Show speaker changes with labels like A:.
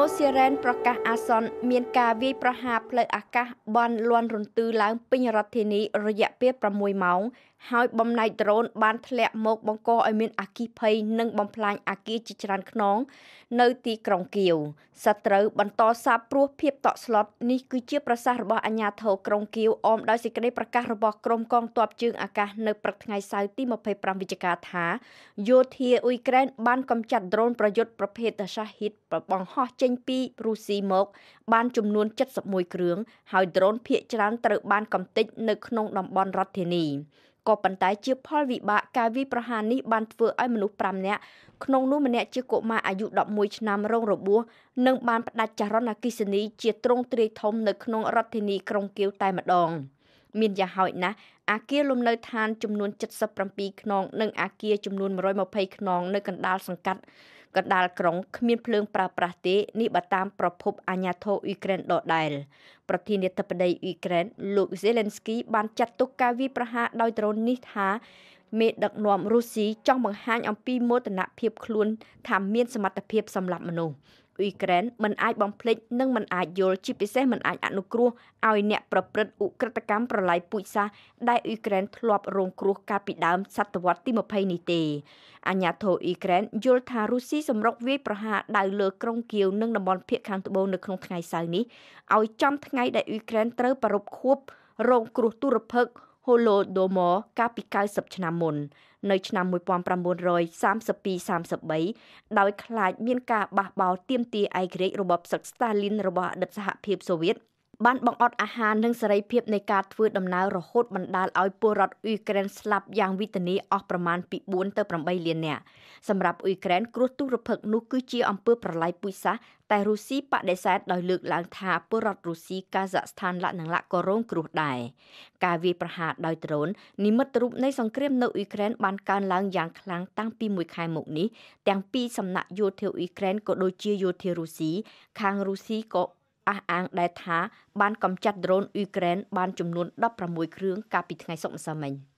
A: ណូសេរ៉ែនប្រកាសអាសន្នមានការវាយប្រហារផ្លូវអាកាសបានលន់រន្ទឺឡើងពេញរដ្ឋធានីរយៈពេល6ម៉ោង ហើយបំណែកដ្រូនបានធ្លាក់មកបង្កឲ្យមានអគិភ័យនិងបំផ្លាញអគារជាច្រើនខ្នងនៅទីក្រុងគៀវសត្រូវបន្តសាបព្រោះភាពតក់ស្លុតនេះគឺជាប្រសាសន៍របស់អាជ្ញាធរក្រុងគៀវអមដោយសេចក្តីប្រកាសរបស់ក្រមកងទ័ពជើងអាកាសនៅព្រឹកថ្ងៃសៅរ៍ទី25វិច្ឆិកាថាយោធាអ៊ុយក្រែនបានកម្ចាត់ដ្រូនប្រយុទ្ធប្រភេទ Shahid បង្ហោះចេញចេញពីរុស្ស៊ីមក បានចំនួន71គ្រឿងហើយដ្រូនភាគច្រើនត្រូវបានកំទេចនៅក្នុងតំបន់រដ្ឋធានីក៏ប៉ុន្តែ ជាផលវិបាកការវាយប្រហារនេះបានធ្វើឲ្យមនុស្ស5នាក់ក្នុងនោះម្នាក់ជាកុមារអាយុ11ឆ្នាំរងរបួសនិងបានផ្ដាច់ចរន្តអគ្គិសនីជាទ្រង់ទ្រាយធំនៅក្នុងរដ្ឋធានីក្រុងគៀវតែម្ដង មានយ៉ាងហោចណាស់អាគារលំនៅឋានចំនួន77ខ្នង និងអាគារចំនួន120ខ្នងនៅកណ្ដាលសង្កាត់កណ្ដាលក្រុងគ្មានភ្លើងប្រើប្រាស់ទេនេះបើតាមប្រភពអាញាធរអ៊ុយក្រែនដដែលប្រធានាធិបតីអ៊ុយក្រែនលោក Zelensky បានចាត់ទុកការវាយប្រហារដោយដ្រូននេះថាមេដឹកនាំរុស្ស៊ីចង់បង្ហាញអំពីមោទនភាពខ្លួនថាមាន សមត្ថភាពសម្លាប់មនុស្សអ៊ុយក្រែនមិនអាចបំភ្លេចនិងមិនអាចយល់ជាពិសេសមិនអាចអនុគ្រោះឲ្យអ្នកប្រព្រឹត្តឧក្រិដ្ឋកម្មប្រឡាយពូជសាសន៍ដែលអ៊ុយក្រែនធ្លាប់រងគ្រោះកាលពីដើមសតវត្សទី20នេះទេអាញាធិបតេយ្យអ៊ុយក្រែនយល់ថារុស្ស៊ីសម្រុកវាយប្រហារដៅលើក្រុងគៀវនិងតំបន់ភាគខាងត្បូងនៅក្នុងថ្ងៃសៅរ៍នេះឲ្យចំ ថ្ងៃដែលអ៊ុយក្រែនត្រូវប្ររពខួបរងគ្រោះទុរភិក្ស Holodomor កាលពី90ឆ្នាំមុននៅឆ្នាំ1932-33ដោយខ្លាចមានការបះបោរទាមទារឯករាជ្យរបបសឹកស្តាលីនរបស់អតីតសហភាពសូវៀតបានបង្អត់អាហារនិងសេរីភាពនៃការធ្វើដំណើររហូតបណ្ដាលឲ្យពលរដ្ឋអ៊ុយក្រែនស្លាប់យ៉ាងវិធានីអស់ប្រមាណពី4ទៅ8លាននាក់សម្រាប់អ៊ុយក្រែនគ្រោះទុរភិក្សនោះគឺជាអំពើប្រល័យពូជសាសន៍តែរុស្ស៊ីបដិសេធដោយលើកឡើងថាពលរដ្ឋរុស្ស៊ីកាហ្សាក់ស្ថានលក្ខណៈក៏រងគ្រោះដែរការវាយប្រហារដោយដ្រូន និមិត្តរូបនៃសង្គ្រាមនៅអ៊ុយក្រែនបានកើនឡើងយ៉ាងខ្លាំងតាំងពីមួយខែមកនេះទាំងពីសំណាក់យោធាអ៊ុយក្រែនក៏ដូចជាយោធារុស្ស៊ីខាងរុស្ស៊ីក៏អះអាងដែរថាបានកំចាត់ដ្រូនអ៊ុយក្រែនបានចំនួន16គ្រឿងកាលពីថ្ងៃសុក្រម្សិលមិញ។